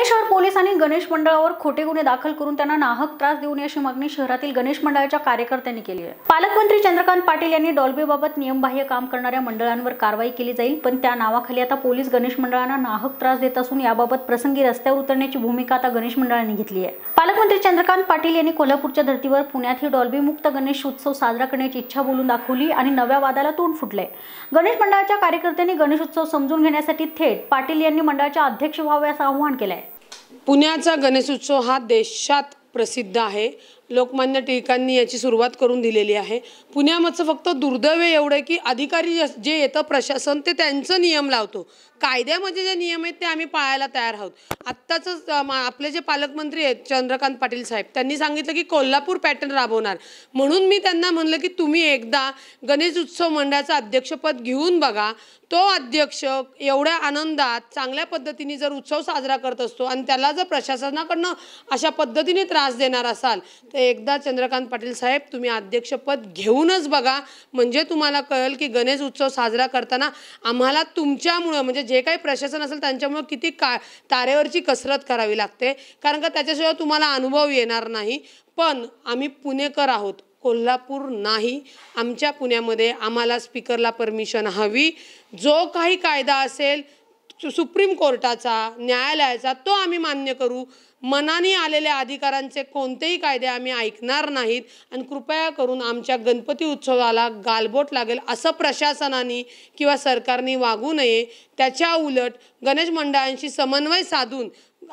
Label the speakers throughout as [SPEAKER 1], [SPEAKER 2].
[SPEAKER 1] पुणे शहर पोलिसांनी गणेश मंडळावर खोटे गुन्हे दाखल करून त्यांना नाहक त्रास देऊ नये अशी मागणी शहरातील गणेश मंडळाच्या कार्यकर्त्यांनी केली आहे पालकमंत्री चंद्रकांत पाटील यांनी डॉल्बेबाबत नियमबाह्य काम करणाऱ्या मंडळांवर कारवाई केली जाईल पण त्या नावाखाली आता पोलीस गणेश मंडळांना नाहक त्रास देत असून याबाबत प्रसंगी रस्त्यावर उतरण्याची भूमिका आता गणेश मंडळांनी घेतली आहे पालकमंत्री चंद्रकांत पाटील यांनी कोल्हापूरच्या धर्तीवर पुण्यात ही मुक्त गणेश उत्सव साजरा करण्याची इच्छा बोलून दाखवली आणि नव्या वादाला तोंड फुटले गणेश मंडळाच्या कार्यकर्त्यांनी गणेश उत्सव समजून घेण्यासाठी थेट पाटील यांनी मंडळाच्या अध्यक्ष व्हावे असं आवाहन
[SPEAKER 2] केलंय पुण्याचा गणेशोत्सव हा देशात प्रसिद्ध आहे लोकमान्य टिळकांनी याची सुरुवात करून दिलेली आहे पुण्यामधचं फक्त दुर्दैव एवढं की अधिकारी जे येतं प्रशासन ते त्यांचं नियम लावतो कायद्यामध्ये जे नियम आहेत ते आम्ही पाळायला तयार आहोत आत्ताचंच आपले जे पालकमंत्री आहेत चंद्रकांत पाटील साहेब त्यांनी सांगितलं की कोल्हापूर पॅटर्न राबवणार म्हणून मी त्यांना म्हणलं की तुम्ही एकदा गणेश उत्सव मंडळाचं अध्यक्षपद घेऊन बघा तो अध्यक्ष एवढ्या आनंदात चांगल्या पद्धतीने जर उत्सव साजरा करत असतो आणि त्याला जर प्रशासनाकडनं अशा पद्धतीने त्रास देणार असाल तर एकदा चंद्रकांत पाटील साहेब तुम्ही अध्यक्षपद घेऊनच बघा म्हणजे तुम्हाला कळेल की गणेश उत्सव साजरा करताना आम्हाला तुमच्यामुळं म्हणजे जे काही प्रशासन असेल त्यांच्यामुळं किती का तारेवरची कसरत करावी लागते कारण का त्याच्याशिवाय तुम्हाला अनुभव येणार नाही पण आम्ही पुणेकर आहोत कोल्हापूर नाही आमच्या पुण्यामध्ये आम्हाला स्पीकरला परमिशन हवी जो काही कायदा असेल सुप्रीम कोर्टाचा न्यायालयाचा तो आम्ही मान्य करू मनाने आलेल्या अधिकारांचे कोणतेही कायदे आम्ही ऐकणार नाहीत आणि कृपया करून आमच्या गणपती उत्सवाला गालबोट लागेल असं प्रशासनाने किंवा सरकारने वागू नये त्याच्या उलट गणेश मंडळांशी समन्वय साधून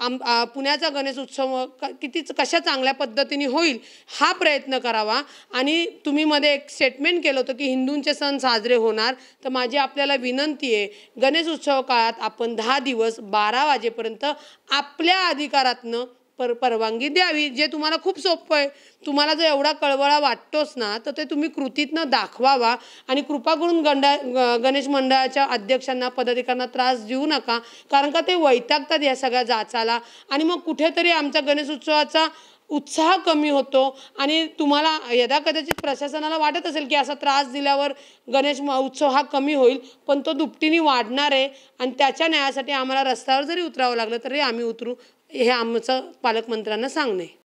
[SPEAKER 2] आम पुण्याचा गणेश उत्सव किती कशा चांगल्या पद्धतीने होईल हा प्रयत्न करावा आणि तुम्ही मध्ये एक स्टेटमेंट केलं होतं की हिंदूंचे सण साजरे होणार तर माझी आपल्याला विनंती आहे गणेश उत्सव काळात आपण दहा दिवस बारा वाजेपर्यंत आपल्या अधिकारातनं पर परवानगी द्यावी जे तुम्हाला खूप सोपं आहे तुम्हाला जर एवढा कळवळा वाटतोच ना तर ते तुम्ही कृतीतनं दाखवावा आणि कृपा करून गंडा गणेश मंडळाच्या अध्यक्षांना पदाधिकाऱ्यांना त्रास देऊ नका कारण का ते वैतागतात या सगळ्या जाचाला आणि मग कुठेतरी आमचा गणेश उत्सवाचा उत्साह कमी होतो आणि तुम्हाला यदा कदाचित प्रशासनाला वाटत असेल की असा त्रास दिल्यावर गणेश उत्सव हा कमी होईल पण तो दुपटीने वाढणार आहे आणि त्याच्या न्यायासाठी आम्हाला रस्त्यावर जरी उतरावं लागलं तरी आम्ही उतरू हे आमचं पालकमंत्र्यांना सांगणे